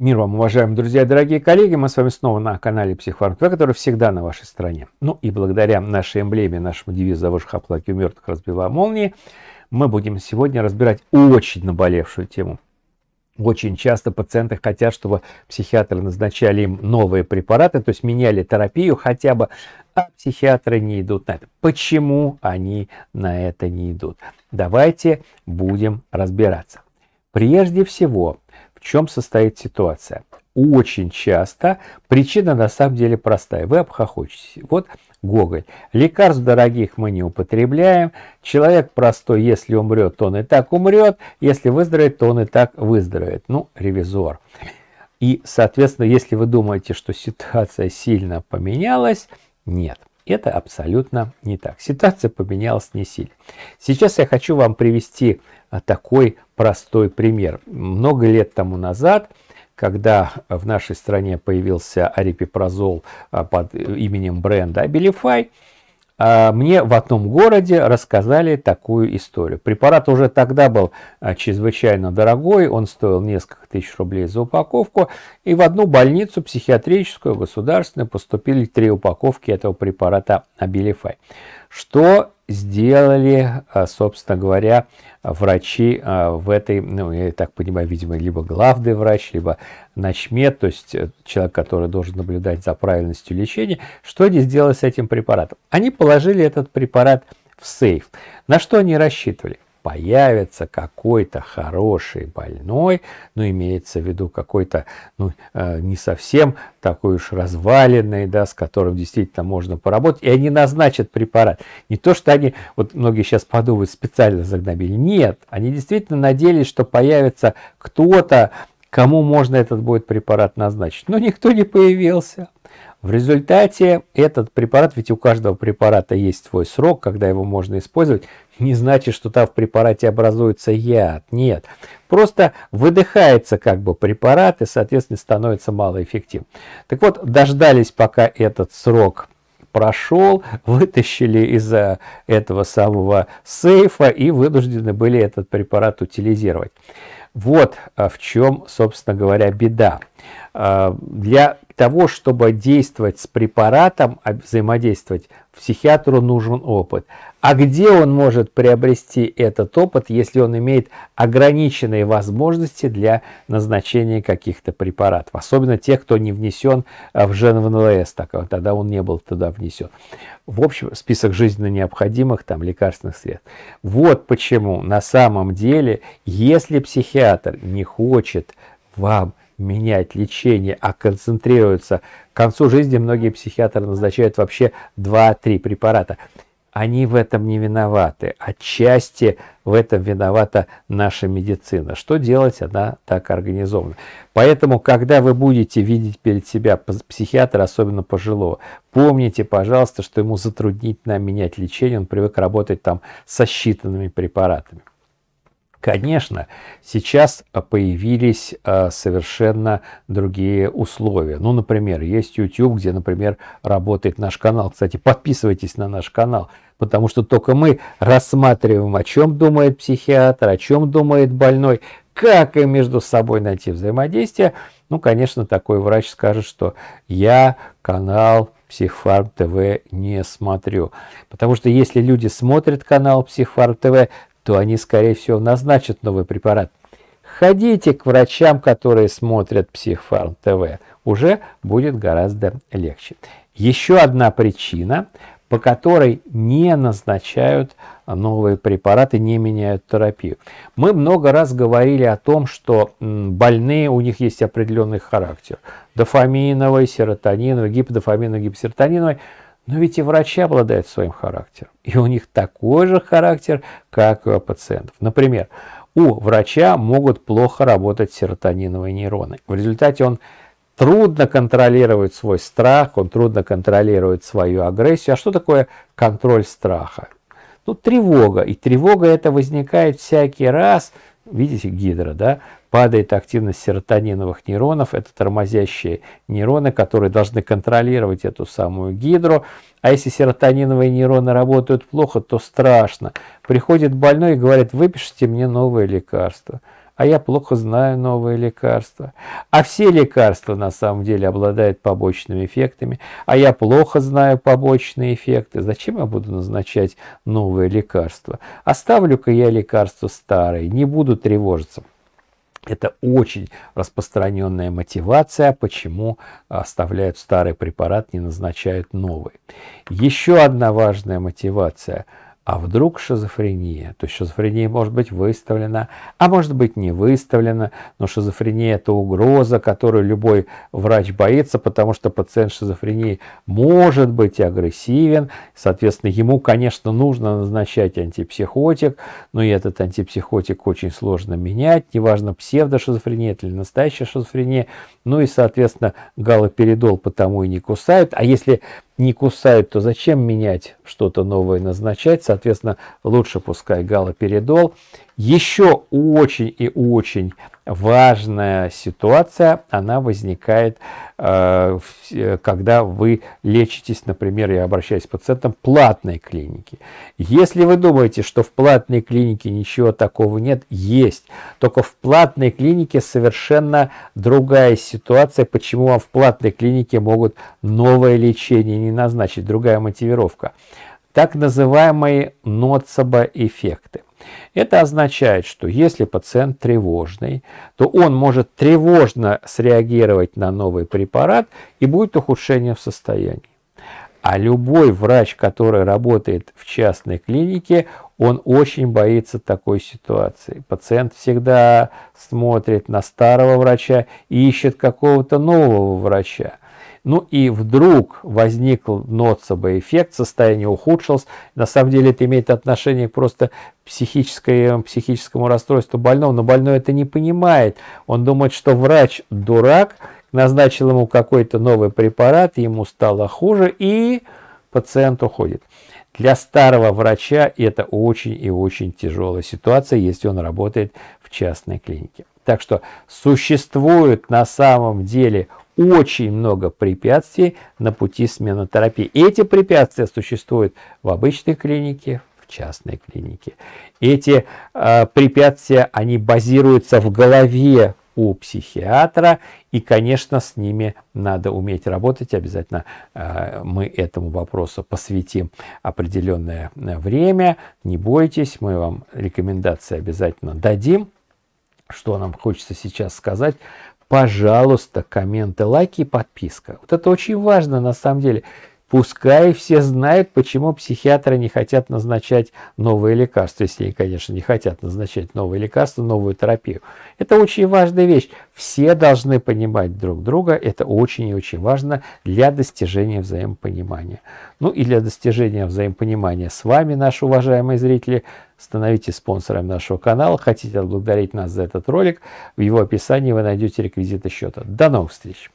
Мир вам, уважаемые друзья и дорогие коллеги. Мы с вами снова на канале Психфарм ТВ, который всегда на вашей стороне. Ну и благодаря нашей эмблеме, нашему девизу «За ваших оплаки у мертвых разбила молнии», мы будем сегодня разбирать очень наболевшую тему. Очень часто пациенты хотят, чтобы психиатры назначали им новые препараты, то есть меняли терапию хотя бы, а психиатры не идут на это. Почему они на это не идут? Давайте будем разбираться. Прежде всего, в чем состоит ситуация? Очень часто причина на самом деле простая. Вы обхохочетесь. Вот Гоголь. Лекарств дорогих мы не употребляем. Человек простой, если умрет, он и так умрет. Если выздоровеет, то он и так выздоровеет. Ну, ревизор. И, соответственно, если вы думаете, что ситуация сильно поменялась, нет. Это абсолютно не так. Ситуация поменялась не сильно. Сейчас я хочу вам привести а, такой простой пример. Много лет тому назад когда в нашей стране появился арипипрозол а, под э, именем бренда Abilify, а, мне в одном городе рассказали такую историю. Препарат уже тогда был а, чрезвычайно дорогой, он стоил несколько тысяч рублей за упаковку, и в одну больницу психиатрическую, государственную, поступили три упаковки этого препарата Абилифай. Что сделали, а, собственно говоря, врачи а, в этой, ну, я так понимаю, видимо, либо главный врач, либо начмед, то есть э, человек, который должен наблюдать за правильностью лечения, что они сделали с этим препаратом? Они положили этот препарат в сейф. На что они рассчитывали? появится какой-то хороший больной, ну, имеется в виду какой-то, ну, э, не совсем такой уж разваленный, да, с которым действительно можно поработать, и они назначат препарат. Не то, что они, вот многие сейчас подумают, специально загнобили. Нет, они действительно надеялись, что появится кто-то, кому можно этот будет препарат назначить. Но никто не появился. В результате этот препарат, ведь у каждого препарата есть свой срок, когда его можно использовать, не значит, что там в препарате образуется яд. Нет. Просто выдыхается как бы препарат и, соответственно, становится малоэффективным. Так вот, дождались, пока этот срок прошел, вытащили из э, этого самого сейфа и вынуждены были этот препарат утилизировать. Вот э, в чем, собственно говоря, беда. Э, для того, чтобы действовать с препаратом, а взаимодействовать, психиатру нужен опыт. А где он может приобрести этот опыт, если он имеет ограниченные возможности для назначения каких-то препаратов? Особенно тех, кто не внесен а, в ЖНВНЛС, так, тогда он не был туда внесен. В общем, список жизненно необходимых там лекарственных средств. Вот почему на самом деле, если психиатр не хочет вам менять лечение, а концентрируются. К концу жизни многие психиатры назначают вообще 2-3 препарата. Они в этом не виноваты. Отчасти в этом виновата наша медицина. Что делать, она так организована. Поэтому, когда вы будете видеть перед себя психиатра, особенно пожилого, помните, пожалуйста, что ему затруднительно менять лечение. Он привык работать там со считанными препаратами. Конечно, сейчас э, появились э, совершенно другие условия. Ну, например, есть YouTube, где, например, работает наш канал. Кстати, подписывайтесь на наш канал, потому что только мы рассматриваем, о чем думает психиатр, о чем думает больной, как им между собой найти взаимодействие. Ну, конечно, такой врач скажет, что я канал Психфарм ТВ не смотрю. Потому что если люди смотрят канал Психфарм ТВ, то они, скорее всего, назначат новый препарат. Ходите к врачам, которые смотрят Психфарм ТВ. Уже будет гораздо легче. Еще одна причина, по которой не назначают новые препараты, не меняют терапию. Мы много раз говорили о том, что больные, у них есть определенный характер. Дофаминовый, серотониновый, гиподофаминовый, гипосеротониновый – но ведь и врачи обладают своим характером. И у них такой же характер, как и у пациентов. Например, у врача могут плохо работать серотониновые нейроны. В результате он трудно контролирует свой страх, он трудно контролирует свою агрессию. А что такое контроль страха? Ну, тревога. И тревога это возникает всякий раз, видите, гидра, да, падает активность серотониновых нейронов, это тормозящие нейроны, которые должны контролировать эту самую гидру, а если серотониновые нейроны работают плохо, то страшно. Приходит больной и говорит, выпишите мне новое лекарство а я плохо знаю новые лекарства. А все лекарства на самом деле обладают побочными эффектами, а я плохо знаю побочные эффекты. Зачем я буду назначать новые лекарства? Оставлю-ка я лекарства старые, не буду тревожиться. Это очень распространенная мотивация, почему а, оставляют старый препарат, не назначают новый. Еще одна важная мотивация – а вдруг шизофрения? То есть шизофрения может быть выставлена, а может быть не выставлена, но шизофрения – это угроза, которую любой врач боится, потому что пациент шизофрении может быть агрессивен, соответственно, ему, конечно, нужно назначать антипсихотик, но и этот антипсихотик очень сложно менять, неважно, псевдошизофрения это или настоящая шизофрения, ну и, соответственно, галоперидол потому и не кусают, а если не кусают, то зачем менять что-то новое назначать. Соответственно, лучше пускай галоперидол еще очень и очень важная ситуация, она возникает, э, э, когда вы лечитесь, например, я обращаюсь к пациентам, платной клиники. Если вы думаете, что в платной клинике ничего такого нет, есть. Только в платной клинике совершенно другая ситуация, почему вам в платной клинике могут новое лечение не назначить, другая мотивировка. Так называемые ноцебо-эффекты. Это означает, что если пациент тревожный, то он может тревожно среагировать на новый препарат и будет ухудшение в состоянии. А любой врач, который работает в частной клинике, он очень боится такой ситуации. Пациент всегда смотрит на старого врача и ищет какого-то нового врача. Ну и вдруг возникл ноцебо эффект, состояние ухудшилось. На самом деле это имеет отношение просто к психическому расстройству больного, но больной это не понимает. Он думает, что врач дурак, назначил ему какой-то новый препарат, ему стало хуже, и пациент уходит. Для старого врача это очень и очень тяжелая ситуация, если он работает в частной клинике. Так что существует на самом деле очень много препятствий на пути смены терапии. Эти препятствия существуют в обычной клинике, в частной клинике. Эти э, препятствия, они базируются в голове у психиатра, и, конечно, с ними надо уметь работать. Обязательно э, мы этому вопросу посвятим определенное э, время. Не бойтесь, мы вам рекомендации обязательно дадим. Что нам хочется сейчас сказать – Пожалуйста, комменты, лайки и подписка. Вот это очень важно на самом деле. Пускай все знают, почему психиатры не хотят назначать новые лекарства, если они, конечно, не хотят назначать новые лекарства, новую терапию. Это очень важная вещь. Все должны понимать друг друга. Это очень и очень важно для достижения взаимопонимания. Ну и для достижения взаимопонимания с вами, наши уважаемые зрители, становитесь спонсором нашего канала. Хотите отблагодарить нас за этот ролик, в его описании вы найдете реквизиты счета. До новых встреч!